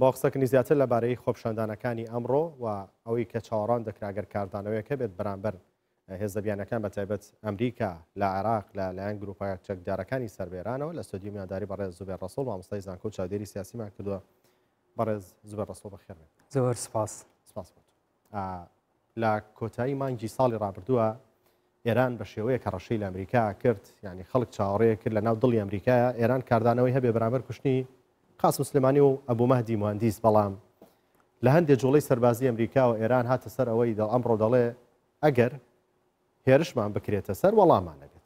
با قسەکننی زیاتر لەبارەی خۆپشاندانەکانی ئەمڕۆ و ئەوەی کە چاوەڕان دەکراگەر کاردانەوەیەکە بێت بەرامبەر هێزەبیانەکان بە تایبەت ئەمریکا لە عراق لە لایەن گروپای چەکدارەکانی سربێرانەوە لە سودی میانداری بەڕێز زوبێ ڕسۆڵ و مستای زانکۆ چاودێری سیاسیمان کردووە بەڕێز زوبە ڕسۆڵ بەخێڕێت زەوەر سپاس سپاس بوت لە کۆتایی مانگی ساڵی ڕابردووە ئێران بە شێوەیە کە ڕەشەی لە ئەمریکا کرد ینی خەڵک چاوەڕەیە کرد لە ناو دڵی ئەمریکایە ئێران کاردانەوەی هەبێ بەرامبەر کوشتنی قاس مسلمانی و ئەبوو مەدی مهندیس بەڵام لە هەندێک جوڵی سەربازی ئەمریکا و ئێران هاتە سەر ئەوەی دڵ ئەمڕۆ دەڵێ ئەگەر هێرشمان بکرێتە سەر وەڵامان نەگەت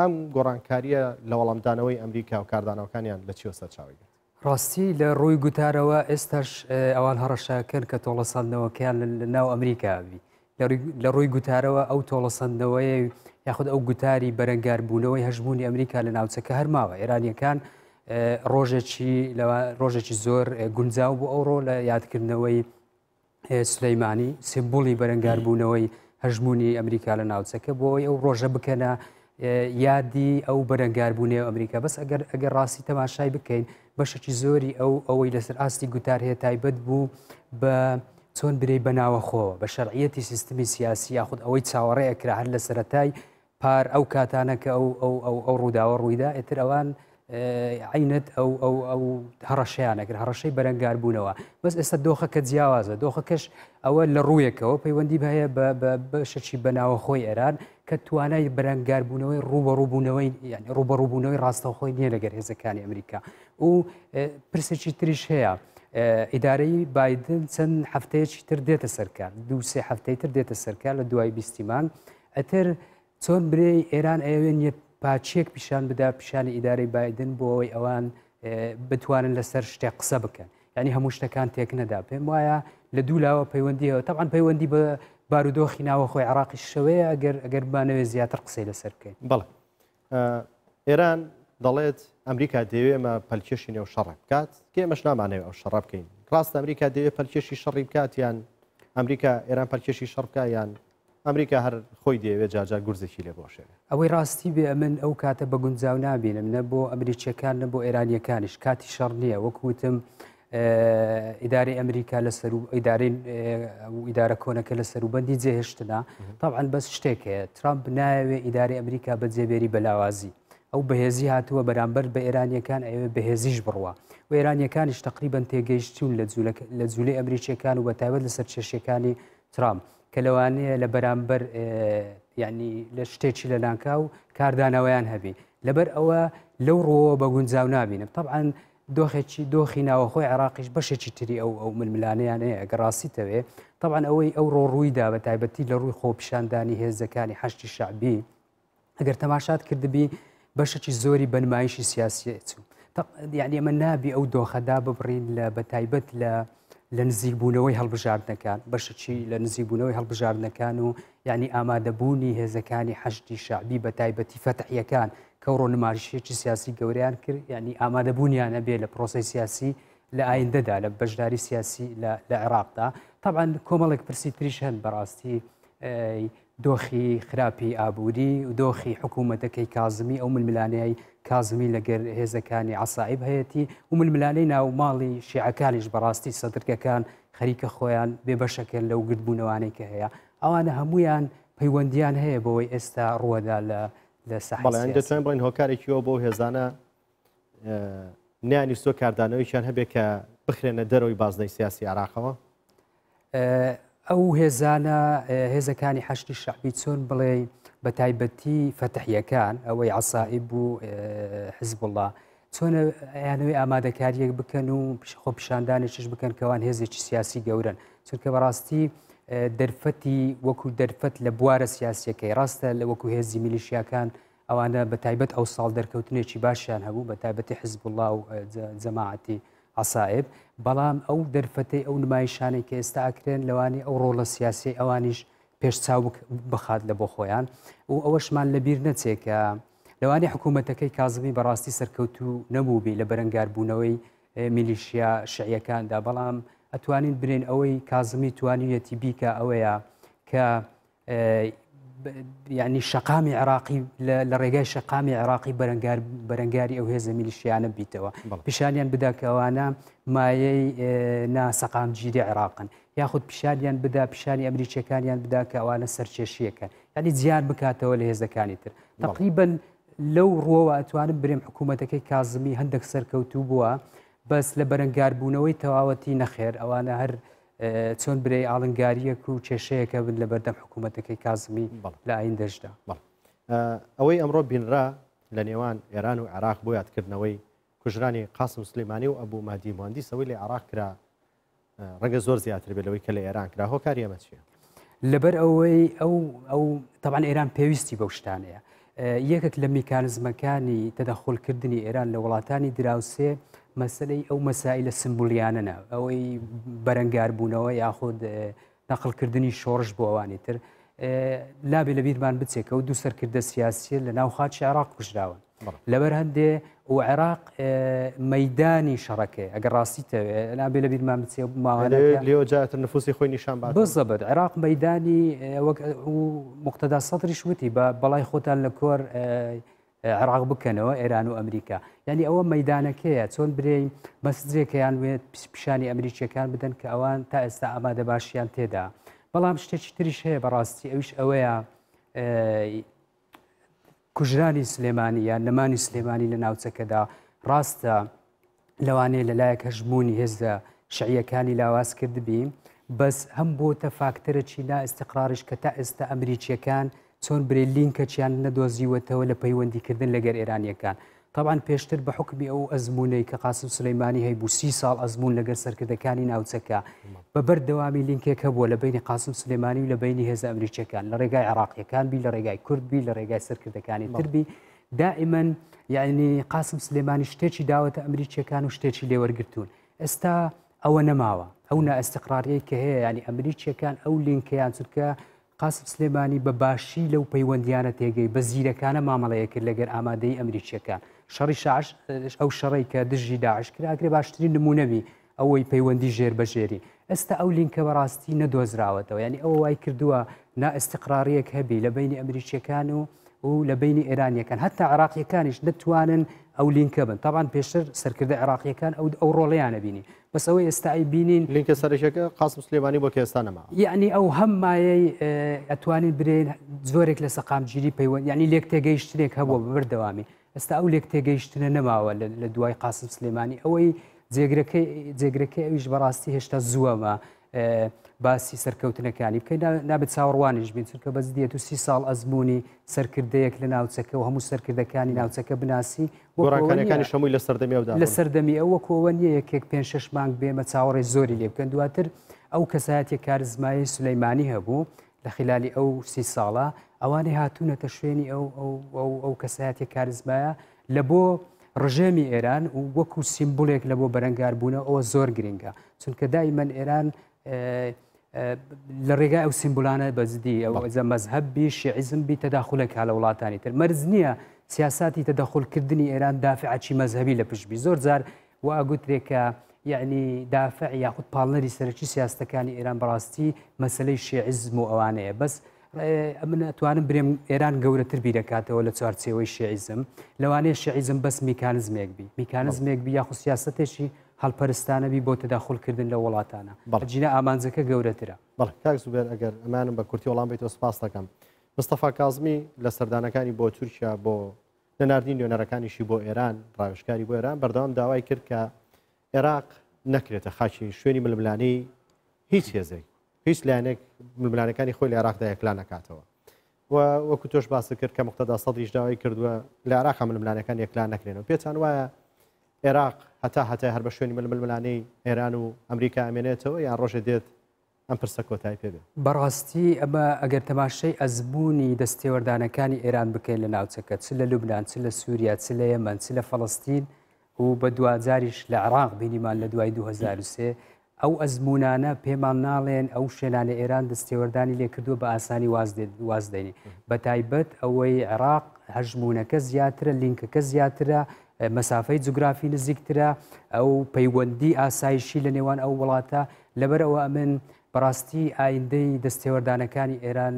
ئەم گۆڕانکاریە لە وەڵامدانەوەی ئەمریکا و کاردانەوەکانیان لە چیوە سەر چاوی گرت ڕاستی لە ڕووی گوتارەوە ئێستاش ئەوان هەڕەشاکرد کە تۆڵە سندنەوەکیان لە ناو ئەمریکاوی لە ڕووی گوتارەوە ئەو تۆڵە سندەوەی یاخود ئەو گوتاری بەرەنگار بوونەوەی هەژبوونی ئەمریکا لە ناوچەکە هەرماوە ئێرانیەکان ڕۆژێکی ڕۆژێکی زۆر گونجاو بوو ئەوڕۆ لە یادکردنەوەی سلەیمانی سمبولی بەرەنگاربوونەوەی هەژمونی ئەمریکا لە ناوچەکە بۆی ئەو ڕۆژە بکەنە یادی ئەو بەرەنگاربوونێ ئەمریکا بەس ئەگەر ئەگەر ڕاستی تەماشای بکەین بەشەکی زۆری ئەو ئەوەی لەسەر ئاستی گوتار هەیە تایبەت بوو بە چۆن برەی بەناوەخۆ بە شەرعەتی سیستمی سیاسی یاخود ئەوەی چاوەڕێ ئەکرا هەر لە سەتای پار ئەو کاتانە کە ئەو ئەو ڕووداوە ڕوویدا ئێتر ئەوان عینت ئەو ئەو ئەو هەڕەشیانەگر هەڕەشەی بەرەنگار بوونەوە بەس ئێستا دۆخەکە جیاوازە دۆخەکەش ئەوە لە ڕوویەکەوە پەیوەندی هەیە بە شەچی بەناوە خۆی ئێران کە توانای بەرەنگار بوونەوەی ڕوبەڕووبوونەوەی ینی ڕوبەڕووبوونەوەی ڕاستەخۆی نییە لەگەر هێزەکانی ئەمریکا و پرسێکی تریش هەیە. ئیدارەی بادن چەند هەفتەیەکی تر دێتە سەرکار دو سێ هەفتەی تر دێتە سەرکار لە دوای بیستیمان ئەتر چۆن برێ ئێران ئەوێن پاچێک پیشان بدا پیشانی ئیداری بادن بۆ ئەوەی ئەوان بتوانن لەسەر شتێک قسە بکەن ینی هەموو شتەکان تێک نەدا پێم وایە لە دوولاوە پەیوەندیەوە تاان پەیوەندی بە بارودۆخی ناوە خۆی عراقی شەوەیە ئەگەر ئەگەر بانەوێ زیاتر قسەی لەسەر بکەین بڵێ ئێران دەڵێت ئەمریکا دەوێمە پەلکێشی نێو شەڕ بکات کێمەش نامانەوە ئەو شەڕ بکەین ڕاست ئەمریکا دەوێت پەلکێشی شەڕی بکات یان ئەمریکا ئێران پەلکێشی شەڕکە یان ئەمریکا هەر خۆی دەیەوێت جاجار گورزێکی لێ بۆشێت ئەوەی ڕاستی بێ من ئەو کاتە بە گونجاو نابینم نە بۆ ئەمریکیەکان نە بۆ ئێرانیەکانیش کاتی شەڕ نییە وەکوتم ئیداری ئەمریکا لە ئیدارین ئیدارە کۆنەکە لە سەروبندی جێهێشتنا تاعاان بەس شتێکەیە ترامپ نایەوێ ئیداری ئەمریکا بە جێبێری بەلاوازی ئەو بەهێزی هاتووە بەرامبەر بە ئێرانیەکان ئەوێ بەهێزیش بڕوە و ئێرانیەکانیش تقریبان تێگەیشتون لە جوولەی ئەمریکیەکان و بەتایبەت لە سەر چێشەکانی ترامپ کە لەوانەیە لە بەرامبەر ینی لە شتێکی لەلانکا و کاردانەوەیان هەبی لەبەر ئەوە لەو ڕۆوە بە گونجاو نابینم طبعاان دۆخێکی دۆخی ناوەخۆی عراقیش بەشێکی تری ئەو ئەو ململانیان ئەگە ڕاستیتەوێ طبعاان ئەوەی ئەو ڕۆ ڕوویدا بە تایبەتی لە ڕووی خۆپشاندانی هێزەکانی هەشتی شعبی ئەگەر تەماشات کردبی بەشێکی زۆری بنمایشی سیاسیە چوو یعنی ئەمە نابی ئەو دۆخەدا ببڕین لە بە تایبەت لە لە نزیکبوونەوەی هەڵبژاردنەکان بەشچی لە نزیکبوونەوەی هەڵبژاردنەکان و ینی ئامادەبوونی هێزەکانی حەشتی شعبی بە تایبەتی فەتحیەکان کە ڕۆنمارشیەکی سیاسی گەوریان کرد ینی ئامادەبوونیانە بێ لە پرۆسی سیاسی لە ئایندەدا لە بەشداری سیاسی لە عێراقدا طبعاان کۆمەڵێک پرسی تریش هەن بەڕاستی دۆخی خراپی ئابووری و دۆخی حکوومەتەکەی کازمی ئەو ململانەیە کازمی لەگەر هێزەکانی عساائب هەیەتی و ململانەی ناو ماڵی شیعەکانیش بەڕاستی سەدرگەکان خەریکە خۆیان بێبەشەکەن لەو گردبوونەوانەی کە هەیە ئەوانە هەمویان پەیوەندیان هەیە بەوەی ئێستا ڕوەدا لە لە سەحڵیان دەتوان بڵین هۆکارێکیەوە بۆ هێزانە نیانی سۆ کاردانەوەیشان هەبێت کە بخرێنە دەرەوەی بازنەی سیاسی عراقەوە ئەو هێزانە هێزەکانی حشتی شەحبی چۆن بڵێ بە تایبەتی فەتحیەکان ئەوەی عساائب بوو حزبله چۆنە یانەوەی ئامادەکاریەک بکەن و خۆ پیشاندانێکیش بکەن کەوان هێزێکی سیاسی گەورن چونکە بەڕاستی دەرفەتی وەکو دەرفەت لە بوارە سیاسەکەی ڕاستە لە وەکو هێزی میلیشیەکان ئەوانە بە تایبەت ئەو ساڵ دەرکەوتنێکی باشیان هەبوو بە تایبەتی حزبله و جەماعەتی عساائب بەڵام ئەو دەرفەتی ئەو نمایشانێک کە ئێستا ئاکرێن لەوانی ئەو ڕۆڵە سیاسی ئەوانیش پێش چاوک بخات لە بۆ خۆیان و ئەوەشمان لەبییر نەچێکە لەوانی حکوومەتەکەی کازمی بەڕاستی سەرکەوتو نەبووبی لە بەرەنگاربوونەوەی میلیشیا شعیەکاندا بەڵام ئەتوانین برێن ئەوەی کازمی توانیەتی بیکە ئەوەیە کە ینی شقامی عراقی لە ڕێگای شقامی عراقی بەرەنگاری ئەو هێزە میلیشیانە بیتەوە پیشانیان بداکەوانە مایەی ناسەقامگیری عراقن یاخود پیشانیان بدا پیشانی ئەمریکیەکانیان بداکەوانە سەرچێشیەکە ینی زیان بکاتەوە لە هێزەکانی تر تقریبن لەو ڕۆوە ئەتوانم برێم حکوومەتەکەی کازمی هەندێک سەرکەوتوو بووە بەس لە بەرەنگاربوونەوەی تەواوەتی نەخێر ئەوانە هەر چۆن برێ ئاڵنگاریەک و کێشەیەەکە بن لە بەردەم حکوومەتەکەی کازمی لە ئاین دەشدا ئەوەی ئەمڕۆ بینرا لە نێوان ئێران و عراق بۆ یادکردنەوەی کوژرانی قاسم سلمانانی و ئەبوو مادی مهندیسەوەی لە عراق کرا ڕەگە زۆر زیاتر بێتەوەی کە لە ئێران کرا هۆکاری ئەمە چیە لەبەر ئەوەی ئەو ئەو تەبان ئێران پێویستی بەو شتانەیە یەکێک لە میکانزمەکانی تەداخۆلکردنی ئێران لە وڵاتانی دراوسێ مەسلەی ئەو مەسای لە سمبولیانەنە ئەوەی بەرەنگاربوونەوە یاخود نەقلکردنی شۆڕش بۆوانی تر لابێ لە بیرمان بچێکە و دووسەرکردە سیاسیە لە ناو خاچی عراق کوژراون لەبەر هەندێ و عێراق مەدانی شەڕەکە ئەگە ڕاستیتەوێ نابێ لە بیرمان بچێ ماوانە لێ جاتر نفوسی خۆی نیشان بزەبێت عێراق مەدانی مقتەدا سەری شوتی بە بەڵای خۆتان لە کۆر عراق بکەنەوە ئێران و ئەمریکا یعنی ئەوە مەدانەکەیە چۆن برین مەسجێکیان وێت پیشانی ئەمریکیەکان بدەن کە ئەوان تا ئێستا ئامادە باشیان تێدا بەڵام شتێکی تریش هەیە بەڕاستی ئەوش ئەوەیە کوژرانی سلێمانی یان نەمانی سلێمانی لە ناوچەکەدا ڕاستە لەوانەیە لەلایەک هەژمونی هێزە شعیەکانی لاواز کردبی بەس هەم بۆ تە فاکتەرە چینا ئستقراریش کە تا ئێستا ئەمریکیەکان چۆن برێ لینکە چیان نەدۆزیوەتەوە لە پەیوەندیکردن لەگەر ئێرانیەکان. طبعاان پێشتر بە حکمی ئەو ئەزمونەی کە قاسم سلەیمانی هەیبوو سی ساڵ ئەزمون لەگەر سەرکردەکانی ناوچەکە بە بەردەوامی لینکێکە بووە لە بینی قاسم سلێمانی و لە بینی هێز ئەمریکیەکان لە ڕێگای عراقیەکان بی لە ڕێگای کوردبی لە ڕێگای سەرکردەکانی تربی دائیمەن یعنی قاسم سلێمانی شتێکی داوەتە ئەمریکیەکان و شتێکی لێوەرگتون ئێستا ئەوە نەماوە ئەو نائستقراریەی کە هەیە ینی ئەمریکیەکان ئەو لینکەیان چونکە قاسب سلێبانی بە باشی لەو پەیوەندیانە تێگەی بە زیرەکانە مامەڵەیەکرد لەگەر ئامادەی ئەمریکیەکان شەڕی شاش ئەو شەڕی کە دژی داعش کراگرێ باشترین نمونەوی ئەوەی پەیوەندی ژێر بەژێری ئێستا ئەو لینکە بەڕاستی نەدۆزراوەتەوە ینی ئەوە وای کردووە نائستقراریەک هەبی لە بینی ئەمریکیەکان و و لە بینی ئێرانیەکان هەتا عراقیەکانیش دەتوانن ئەو لینکە بن تاوان پێشتر سەرکردە عراقیەکان ئەو ئەو ڕۆڵیانە بینی بەس ئەوەی ئێستاایی بینین لینکە سەرشەکە قاسم سلێبانی بۆ کێستانەما یعنی ئەو هەممایەی ئەتوانین برێن زۆرێک لە سەقامگیری پەیوەند ینی لێک تێگەیشتێک هەبوو بەبەردەوامی ئێستا ئەو لێک تێگەیشتنە نەماوە لە دوای قاسم سلێمانی ئەوەی جێگرەکەی ئەویش بەڕاستی هێشتا زووەمە باسی سەرکەوتنەکانی بکەین نابێت چاوەڕوانیش بین چونکە بەز دیێت و سی ساڵ ئەزمموی سەرکردەیەک لە ناوچەکە و هەموو سەرکردەکانی ناوچەکە بناسی گۆڕانەکانی شەمووی لە سەردەمیدا لە سەردەمی ئەوە کۆوە نیە یەکێک پێ شش مانگ بێمە چاوەڕێ زۆری لێ بکەن دواتر ئەو کەسایەتی کارزمایی سلەیمانی هەبوو لە خلالی ئەو سی ساڵە ئەوانەی هاتوونەتە شوێنی ئەو کەسایەتی کارزمایە لە بۆ ڕژێمی ئێران و وەکو سیمبولێک لە بۆ بەرەنگاربوون ئەوە زۆر گرنگە چونکە دایمەن ئێران لە ڕێگای ئەو سیمبولانە بەزدی ئەو ئەزە مەزهببی شیعزمبی تەداخولە کا لە وڵاتانی تر مەرز نییە سیاستی تەداخلکردنی ئێران دافعچی مەزهبی لە پشتبی زۆر جار و ئاگوترێکە یعنی دافع یاخود پاڵنەری سەرکی سیاستەکانی ئێران بەڕاستی مەسلەی شێعزم و ئەوانەیە بەس من ئەتوانم برێم ئێران گەورەتر بیرەکاتەوە لە چوارچێەوەی شێعیزم لەوانەیە شێعیزم بەس میکانزمێک بی میکانزمێک بی یاخود سیاستێکی هەڵپەرستانەبی بۆ تداخلکردن لە وڵاتانە بەڵجینە ئامانجەکە گەورەترە بەڵ کاکسوبێر ئەگەر ئەمانم بە کورتی وڵام بیت سپاس دەکەم مستەفا کازمی لە سەردانەکانی بۆ تورکیا بۆ لەناردین نوێنەرەکانیشی بۆ ئێران ڕاوشکاری بۆ ئێران بەردەوام داوای کرد کە عێراق نەکرێتە خاچی شوێنی ململانی هیچ هێزێک هیچ لایەنێک ململانەکانی خۆی لە عراقدا یەکلان نکاتەوە و وەکو تۆش باس کرد کە مختدا سەدریش داوای کردووە لە عراق ململانەکان یەکلان نکرێنەوە پێچان وایە عێراق هەتا هەتا هەر بە شوێنی ململانەی ئێران و ئەمریکا ئەمێنێتەوە یان ڕۆژە دێت ئەم پرسە کۆتای پێ بەڕاستی ئەمە ئەگەر تەماشەی ئەزبوونی دەستێوەردانەکانی ئێران بکەین لە ناوچەکە چ لە لوبناان چ لە سووریا چ لە یەمەەن چ لە فەڵستین و بە دوزاریش لە عراق بینیمان لە دوای 2023 ئەو ئەزمونانە پێمان ناڵێن ئەو شێنانە ئێران دەستێوەردانی لێکردووە بە ئاسانی وازدەینی بە تایبەت ئەوەی عراق هەژمونونەکە زیاترە لینکەکە زیاترە مەسافەی جوگرافی نزیکترە ئەو پەیوەندی ئاسایشی لە نێوان ئەو وڵاتە لەبەرەوە ئەمن بەڕاستی ئایندەی دەستێوەردانەکانی ئێران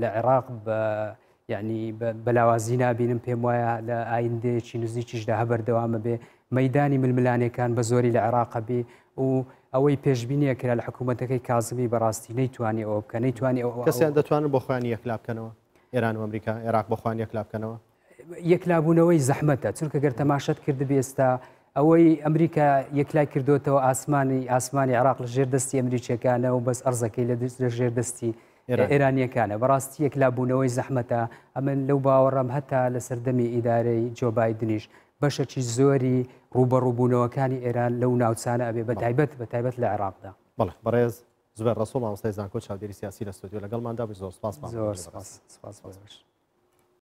لە عێراق بە یعنی بەلاوازی نبینم پێم وایە لە ئایندێکی نزیکیشدا هەبەردەوامە بێ مەدانی ململانەکان بە زۆری لە عێراقبی و ئەوەی پێشببینیە کرا لە حکوومەتەکەی کازمی بەڕاستی نەیتوانانی ئەوە بکە نەیتوانانی ئەو کەسیان دەتوانن بۆ خوانی یەکلا بکەنەوە ئێران و ئەمریکا عێراق بۆ خوانی یەکلا بکەنەوە یەکلابوونەوەی زەحمەتە چونکە گەر تەماشەت کرد بێستا ئەوەی ئەمریکا یەکلای کردوتەوە ئاسمانی ئاسمانی عراق لە ژێردەستی ئەمریکیەکانە و بەس ئەرزەکەی لە ژێردەستی ئێرانیەکانە بەڕاستی یەکلابوونەوەی زەحمەتە ئەمن لەو باوەڕم هەتا لە سەردەمی ئیدارەی جۆبای دنیش بەشەکی زۆری ڕوبەڕووبوونەوەکانی ئێران لەو ناوچانە ئەبێ بە تایبەت بە تایبەت لە عراقدا بەڵێ بەڕێز زبەر ڕسوڵ ئەمستای زانکۆ چاودێری سیاسی لە سوودیو لەگەڵماندا بە زۆر سپاس زۆر سپاس سپاس.